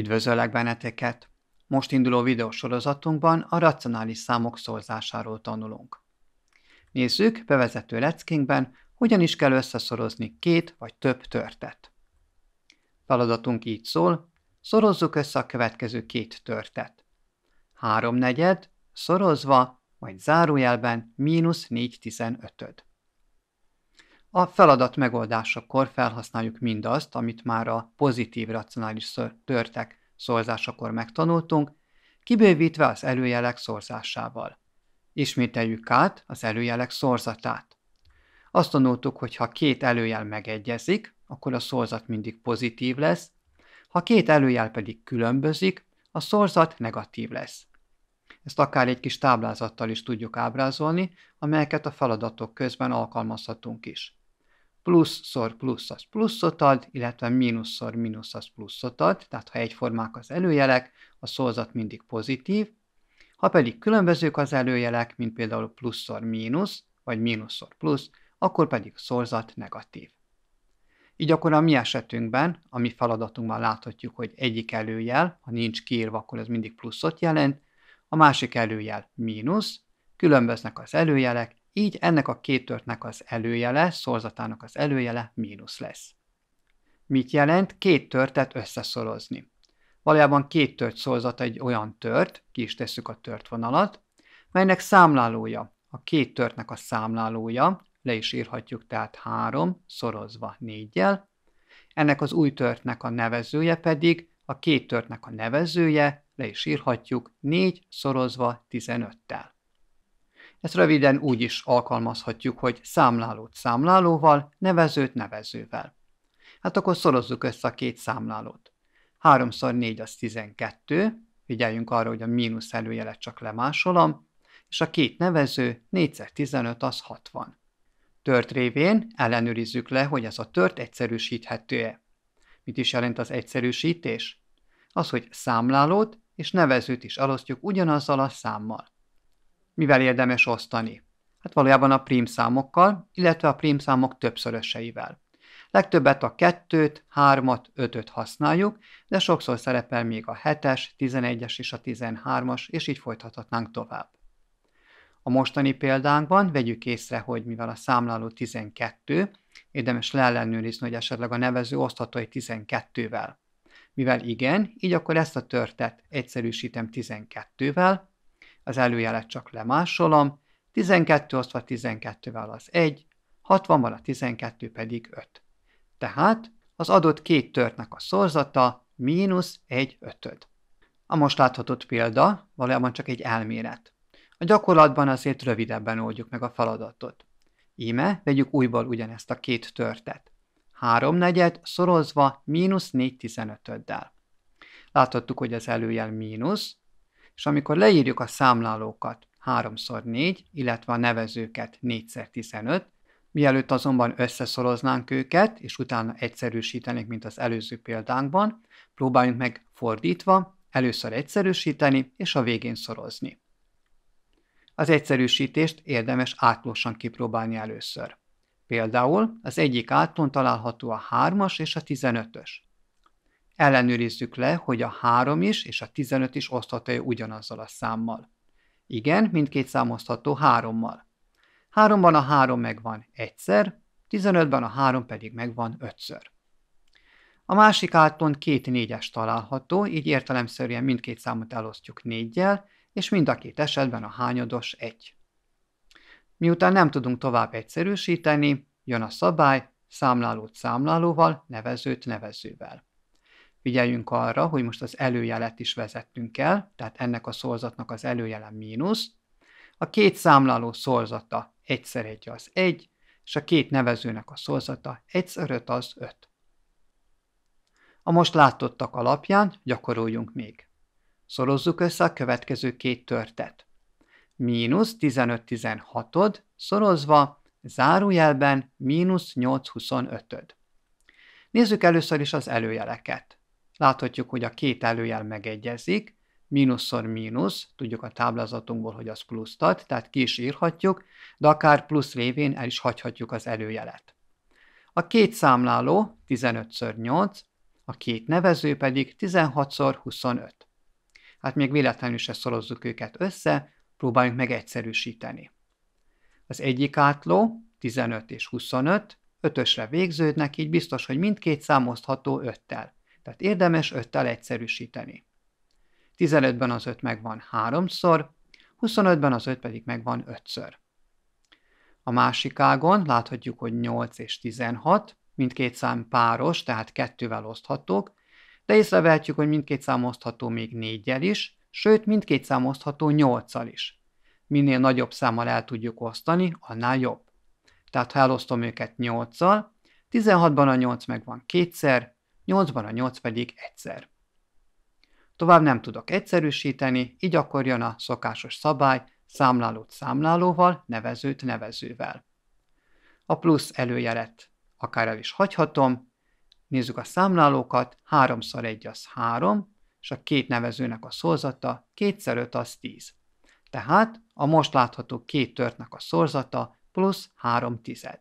Üdvözöllek benneteket! Most induló videósorozatunkban a racionális számok szorzásáról tanulunk. Nézzük bevezető leckénkben, hogyan is kell összeszorozni két vagy több törtet. Feladatunk így szól, szorozzuk össze a következő két törtet. 3 negyed, szorozva, majd zárójelben mínusz 4 tizenötöd. A feladat megoldásakor felhasználjuk mindazt, amit már a pozitív racionális törtek szorzásakor megtanultunk, kibővítve az előjelek szorzásával. Ismételjük át az előjelek szorzatát. Azt tanultuk, hogy ha két előjel megegyezik, akkor a szorzat mindig pozitív lesz, ha két előjel pedig különbözik, a szorzat negatív lesz. Ezt akár egy kis táblázattal is tudjuk ábrázolni, amelyeket a feladatok közben alkalmazhatunk is pluszszor plusz az pluszot ad, illetve mínuszszor mínusz az pluszot ad, tehát ha egyformák az előjelek, a szózat mindig pozitív, ha pedig különbözők az előjelek, mint például pluszszor mínusz, vagy mínuszszor plusz, akkor pedig szorzat negatív. Így akkor a mi esetünkben, a mi feladatunkban láthatjuk, hogy egyik előjel, ha nincs kiírva, akkor ez mindig pluszot jelent, a másik előjel mínusz, különböznek az előjelek, így ennek a két törtnek az előjele, szorzatának az előjele mínusz lesz. Mit jelent két törtet összeszorozni? Valójában két tört szorzata egy olyan tört, ki is tesszük a tört vonalat, melynek számlálója, a két törtnek a számlálója, le is írhatjuk tehát 3 szorozva 4-jel, ennek az új törtnek a nevezője pedig, a két törtnek a nevezője, le is írhatjuk 4 szorozva 15-tel. Ezt röviden úgy is alkalmazhatjuk, hogy számlálót számlálóval, nevezőt nevezővel. Hát akkor szorozzuk össze a két számlálót. 3x4 az 12, figyeljünk arra, hogy a mínusz előjelet csak lemásolom, és a két nevező 4x15 az 60. Tört révén ellenőrizzük le, hogy ez a tört egyszerűsíthető-e. Mit is jelent az egyszerűsítés? Az, hogy számlálót és nevezőt is alosztjuk ugyanazzal a számmal. Mivel érdemes osztani? Hát valójában a prímszámokkal, illetve a prímszámok többszöröseivel. Legtöbbet a 2-t, 3-at, 5 használjuk, de sokszor szerepel még a 7-es, 11-es és a 13-as, és így folytathatnánk tovább. A mostani példánkban vegyük észre, hogy mivel a számláló 12, érdemes leellenőrizni, hogy esetleg a nevező osztható 12-vel. Mivel igen, így akkor ezt a törtet egyszerűsítem 12-vel, az előjelet csak lemásolom, 12 osztva 12-vel az 1, 60-val a 12 pedig 5. Tehát az adott két törtnek a szorzata mínusz 1 ötöd. A most láthatott példa valójában csak egy elmélet. A gyakorlatban azért rövidebben oldjuk meg a feladatot. Íme vegyük újból ugyanezt a két törtet. 3 negyed szorozva mínusz 4 tizenötöddel. Láthattuk, hogy az előjel mínusz, és amikor leírjuk a számlálókat 3x4, illetve a nevezőket 4x15, mielőtt azonban összeszoroznánk őket, és utána egyszerűsítenék, mint az előző példánkban, próbáljunk meg fordítva, először egyszerűsíteni, és a végén szorozni. Az egyszerűsítést érdemes átlósan kipróbálni először. Például az egyik átlón található a 3-as és a 15-ös ellenőrizzük le, hogy a 3 is és a 15 is osztható ugyanazzal a számmal. Igen, mindkét szám osztható 3-mal. 3-ban a 3 megvan egyszer, 15-ben a 3 pedig megvan 5-ször. A másik átpont két négyes található, így értelemszerűen mindkét számot elosztjuk négyel, és mind a két esetben a hányados egy. Miután nem tudunk tovább egyszerűsíteni, jön a szabály, számlálót számlálóval, nevezőt nevezővel figyeljünk arra, hogy most az előjelet is vezettünk el, tehát ennek a szorzatnak az előjele mínusz. A két számláló szorzata egyszer egy az egy, és a két nevezőnek a szorzata egyszer öt az öt. A most látottak alapján gyakoroljunk még. Szorozzuk össze a következő két törtet. Mínusz 15-16-od szorozva zárójelben mínusz 8-25-öd. Nézzük először is az előjeleket. Láthatjuk, hogy a két előjel megegyezik, mínuszszor mínusz, tudjuk a táblázatunkból, hogy az pluszt ad, tehát ki is írhatjuk, de akár plusz révén el is hagyhatjuk az előjelet. A két számláló 15x8, a két nevező pedig 16x25. Hát még véletlenül se szorozzuk őket össze, próbáljunk meg egyszerűsíteni. Az egyik átló 15 és 25, ötösre végződnek, így biztos, hogy mindkét számozható 5-tel. Tehát érdemes öttel egyszerűsíteni. 15-ben az 5 megvan háromszor, 25-ben az 5 pedig megvan 5-ször. A másik ágon láthatjuk, hogy 8 és 16, mindkét szám páros, tehát kettővel oszthatók, de észrevehetjük, hogy mindkét szám osztható még négyel is, sőt mindkét szám osztható nyolccal is. Minél nagyobb számmal el tudjuk osztani, annál jobb. Tehát ha elosztom őket nyolccal, 16-ban a 8 megvan kétszer, nyolcban a nyolc pedig egyszer. Tovább nem tudok egyszerűsíteni, így akkor jön a szokásos szabály, számlálót számlálóval, nevezőt nevezővel. A plusz előjelet akár el is hagyhatom, nézzük a számlálókat, 3 x 1 az 3, és a két nevezőnek a szorzata, 2 x 5 az 10. Tehát a most látható két törtnek a szorzata plusz 3 tized.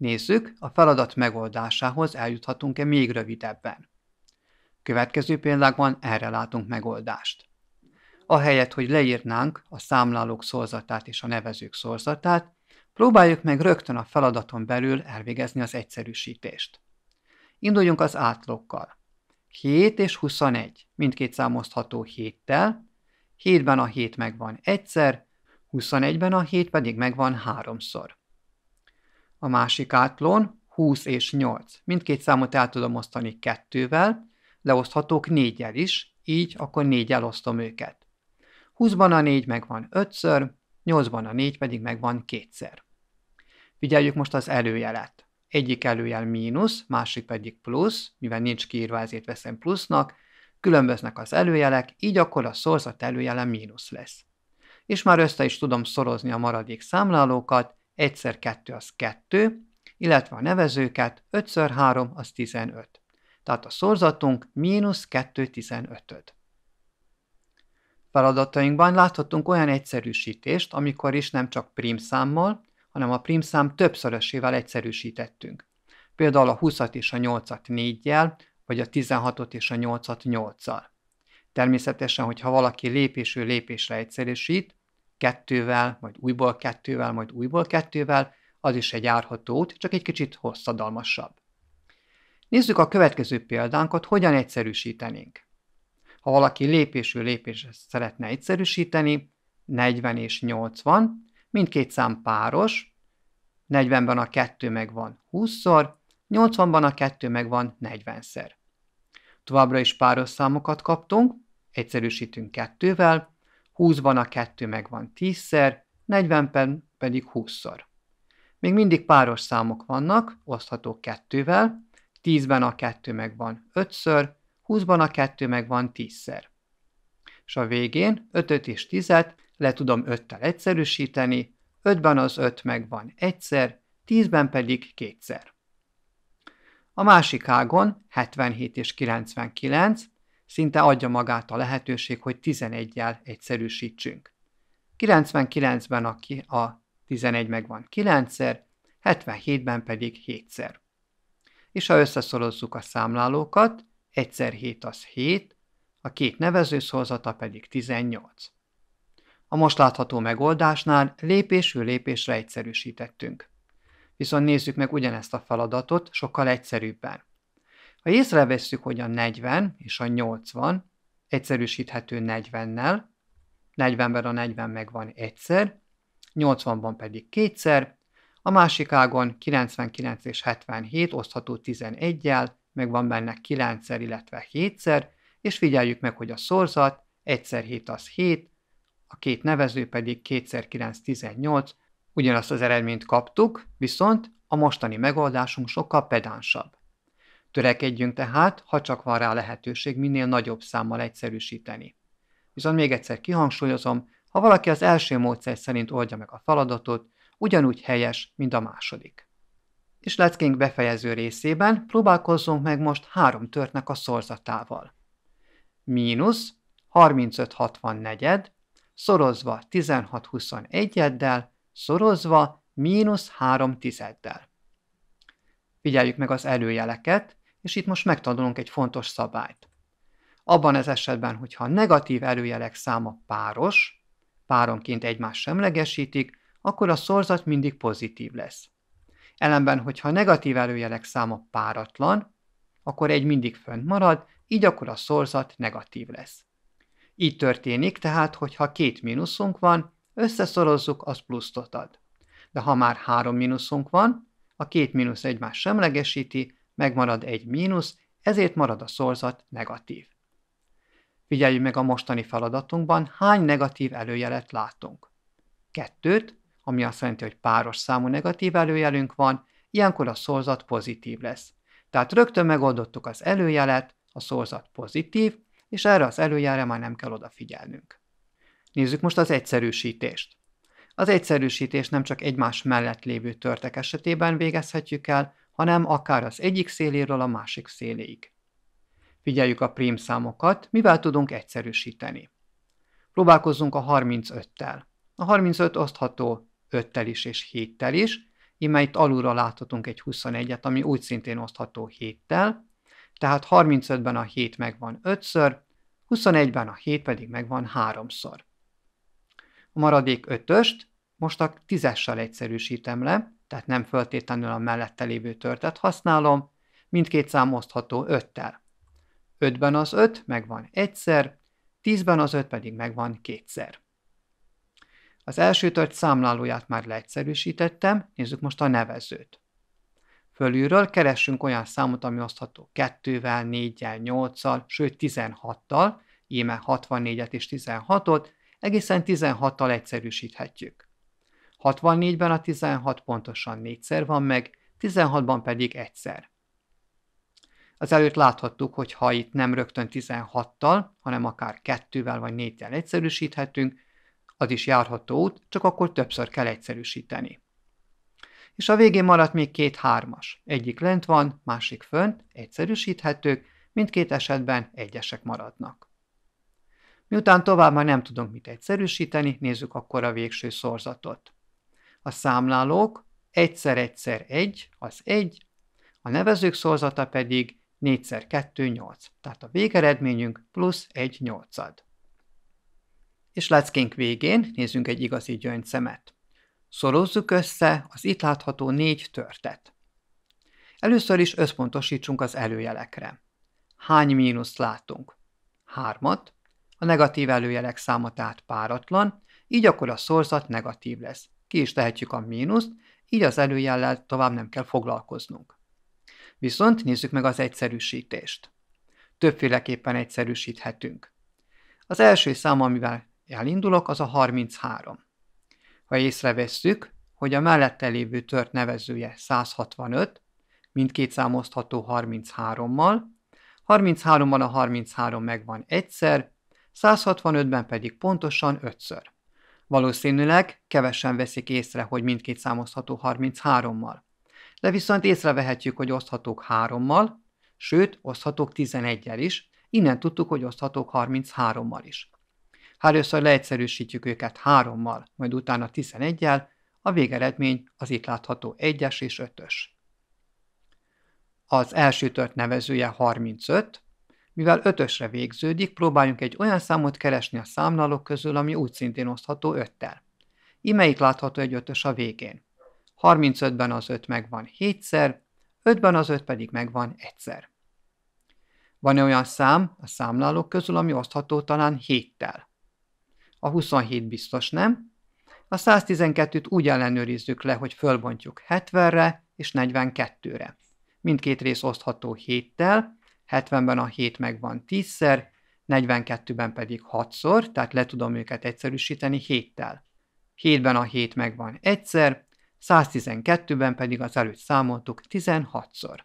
Nézzük, a feladat megoldásához eljuthatunk-e még rövidebben. Következő példákban erre látunk megoldást. Ahelyett, hogy leírnánk a számlálók szorzatát és a nevezők szorzatát, próbáljuk meg rögtön a feladaton belül elvégezni az egyszerűsítést. Induljunk az átlókkal. 7 és 21, mindkét számozható 7-tel, 7-ben a 7 megvan egyszer, 21-ben a 7 pedig megvan háromszor a másik átlón 20 és 8. Mindkét számot el tudom osztani kettővel, leoszthatók négyel is, így akkor négy elosztom őket. 20-ban a 4 megvan 5-ször, 8-ban a 4 pedig megvan 2-szer. Figyeljük most az előjelet. Egyik előjel mínusz, másik pedig plusz, mivel nincs kiírva, ezért veszem plusznak, különböznek az előjelek, így akkor a szorzat előjele mínusz lesz. És már össze is tudom szorozni a maradék számlálókat, 1x2 az 2, illetve a nevezőket 5x3 az 15. Tehát a szorzatunk mínusz 2 15-öd. Feladatainkban láthatunk olyan egyszerűsítést, amikor is nem csak prímszámmal, hanem a prímszám többszörösével egyszerűsítettünk. Például a 20-at és a 8-at 4-jel, vagy a 16-ot és a 8-at 8-al. Természetesen, hogyha valaki lépésről lépésre egyszerűsít, kettővel, majd újból kettővel, majd újból kettővel, az is egy járható út, csak egy kicsit hosszadalmasabb. Nézzük a következő példánkat, hogyan egyszerűsítenénk. Ha valaki lépésről lépésre szeretne egyszerűsíteni, 40 és 80, mindkét szám páros, 40-ben a 2 megvan 20-szor, 80-ban a 2 megvan 40-szer. Továbbra is páros számokat kaptunk, egyszerűsítünk kettővel, 20-ban a kettő megvan 10-szer, 40-ben pedig 20-szor. Még mindig páros számok vannak, oszthatók kettővel, 10-ben a kettő megvan 5-ször, 20-ban a kettő megvan 10-szer. És a végén 5 és 10-et le tudom 5-tel egyszerűsíteni, 5-ben az 5 megvan 1-szer, 10-ben pedig 2-szer. A másik ágon 77 és 99, szinte adja magát a lehetőség, hogy 11-jel egyszerűsítsünk. 99-ben a, ki, a 11 megvan 9-szer, 77-ben pedig 7-szer. És ha összeszorozzuk a számlálókat, 1 7 az 7, a két nevező szorzata pedig 18. A most látható megoldásnál lépésről lépésre egyszerűsítettünk. Viszont nézzük meg ugyanezt a feladatot sokkal egyszerűbben. Ha észrevesszük, hogy a 40 és a 80 egyszerűsíthető 40-nel, 40-ben a 40 megvan egyszer, 80-ban pedig kétszer, a másik ágon 99 és 77 osztható 11-jel, meg van benne 9-szer, illetve 7-szer, és figyeljük meg, hogy a szorzat 1 7 az 7, a két nevező pedig 2 9 18, ugyanazt az eredményt kaptuk, viszont a mostani megoldásunk sokkal pedánsabb. Törekedjünk tehát, ha csak van rá lehetőség, minél nagyobb számmal egyszerűsíteni. Viszont még egyszer kihangsúlyozom, ha valaki az első módszer szerint oldja meg a feladatot, ugyanúgy helyes, mint a második. És leckénk befejező részében próbálkozzunk meg most három törtnek a szorzatával. Mínusz 35 szorozva 16-21-eddel, szorozva mínusz 3 tizeddel. Figyeljük meg az előjeleket, és itt most megtanulunk egy fontos szabályt. Abban az esetben, hogyha a negatív előjelek száma páros, páronként egymást semlegesítik, akkor a szorzat mindig pozitív lesz. Ellenben, hogyha a negatív előjelek száma páratlan, akkor egy mindig fönt marad, így akkor a szorzat negatív lesz. Így történik tehát, hogyha két mínuszunk van, összeszorozzuk, az plusztot ad. De ha már három mínuszunk van, a két mínusz egymást semlegesíti, megmarad egy mínusz, ezért marad a szorzat negatív. Figyeljük meg a mostani feladatunkban, hány negatív előjelet látunk. Kettőt, ami azt jelenti, hogy páros számú negatív előjelünk van, ilyenkor a szorzat pozitív lesz. Tehát rögtön megoldottuk az előjelet, a szorzat pozitív, és erre az előjelre már nem kell odafigyelnünk. Nézzük most az egyszerűsítést. Az egyszerűsítést nem csak egymás mellett lévő törtek esetében végezhetjük el, hanem akár az egyik széléről a másik széléig. Figyeljük a prímszámokat, mivel tudunk egyszerűsíteni. Próbálkozzunk a 35-tel. A 35 osztható 5-tel is és 7-tel is, íme itt alulra láthatunk egy 21-et, ami úgy szintén osztható 7-tel, tehát 35-ben a 7 megvan 5-ször, 21-ben a 7 pedig megvan 3-szor. A maradék 5-öst most a 10-essel egyszerűsítem le, tehát nem föltétlenül a mellette lévő törtet használom, mindkét szám osztható 5-tel. 5-ben az 5 megvan egyszer, 10-ben az 5 pedig megvan kétszer. Az első tört számlálóját már leegyszerűsítettem, nézzük most a nevezőt. Fölülről keressünk olyan számot, ami osztható 2-vel, 4-jel, 8-al, sőt 16-tal, íme 64-et és 16-ot, egészen 16-tal egyszerűsíthetjük. 64-ben a 16 pontosan négyszer van meg, 16-ban pedig egyszer. Az előtt láthattuk, hogy ha itt nem rögtön 16-tal, hanem akár 2-vel vagy 4-tel egyszerűsíthetünk, az is járható út, csak akkor többször kell egyszerűsíteni. És a végén maradt még két hármas. Egyik lent van, másik fönt, egyszerűsíthetők, mindkét esetben egyesek maradnak. Miután tovább már nem tudunk mit egyszerűsíteni, nézzük akkor a végső szorzatot a számlálók egyszer-egyszer egy, az egy, a nevezők szorzata pedig 4x2, 8. Tehát a végeredményünk plusz 1 nyolcad. És leckénk végén nézzünk egy igazi gyöngyszemet. Szorozzuk össze az itt látható négy törtet. Először is összpontosítsunk az előjelekre. Hány mínuszt látunk? Hármat. A negatív előjelek száma tehát páratlan, így akkor a szorzat negatív lesz ki is tehetjük a mínuszt, így az előjellel tovább nem kell foglalkoznunk. Viszont nézzük meg az egyszerűsítést. Többféleképpen egyszerűsíthetünk. Az első szám, amivel elindulok, az a 33. Ha észrevesszük, hogy a mellette lévő tört nevezője 165, mindkét szám osztható 33-mal, 33-ban a 33 megvan egyszer, 165-ben pedig pontosan ötször. Valószínűleg kevesen veszik észre, hogy mindkét számozható 33-mal. De viszont észrevehetjük, hogy oszthatók 3-mal, sőt, oszthatók 11-el is, innen tudtuk, hogy oszthatók 33-mal is. Ha először leegyszerűsítjük őket 3-mal, majd utána 11-el, a végeredmény az itt látható 1-es és 5-ös. Az első tört nevezője 35, mivel ötösre végződik, próbáljunk egy olyan számot keresni a számlálók közül, ami úgy szintén osztható öttel. Imeik látható egy ötös a végén. 35-ben az 5 megvan 7-szer, 5-ben az 5 pedig megvan egyszer. Van -e olyan szám a számlálók közül, ami osztható talán 7-tel? A 27 biztos nem. A 112-t úgy ellenőrizzük le, hogy fölbontjuk 70-re és 42-re. Mindkét rész osztható 7-tel, 70-ben a 7 megvan 10-szer, 42-ben pedig 6-szor, tehát le tudom őket egyszerűsíteni 7-tel. 7-ben a 7 megvan egyszer, 112-ben pedig az előtt számoltuk 16-szor.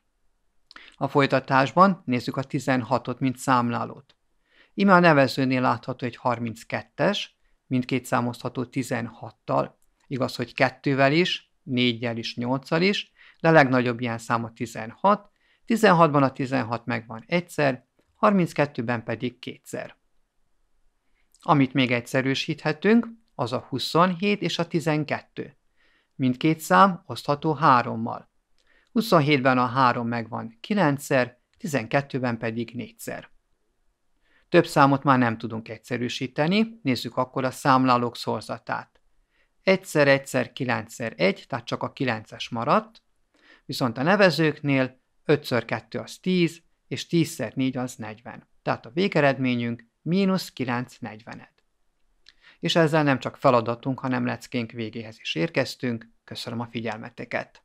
A folytatásban nézzük a 16-ot, mint számlálót. Ime a nevezőnél látható egy 32-es, mindkét számozható 16-tal, igaz, hogy 2-vel is, 4-jel is, 8-al is, de a legnagyobb ilyen szám a 16, 16-ban a 16 megvan egyszer, 32-ben pedig kétszer. Amit még egyszerűsíthetünk, az a 27 és a 12. Mindkét szám osztható 3-mal. 27-ben a 3 megvan 9-szer, 12-ben pedig 4-szer. Több számot már nem tudunk egyszerűsíteni, nézzük akkor a számlálók szorzatát. 1-szer, 1-szer, 9-szer, 1, tehát csak a 9-es maradt, viszont a nevezőknél 5x2 az 10, és 10x4 az 40. Tehát a végeredményünk mínusz 9 40 940 És ezzel nem csak feladatunk, hanem leckénk végéhez is érkeztünk. Köszönöm a figyelmeteket!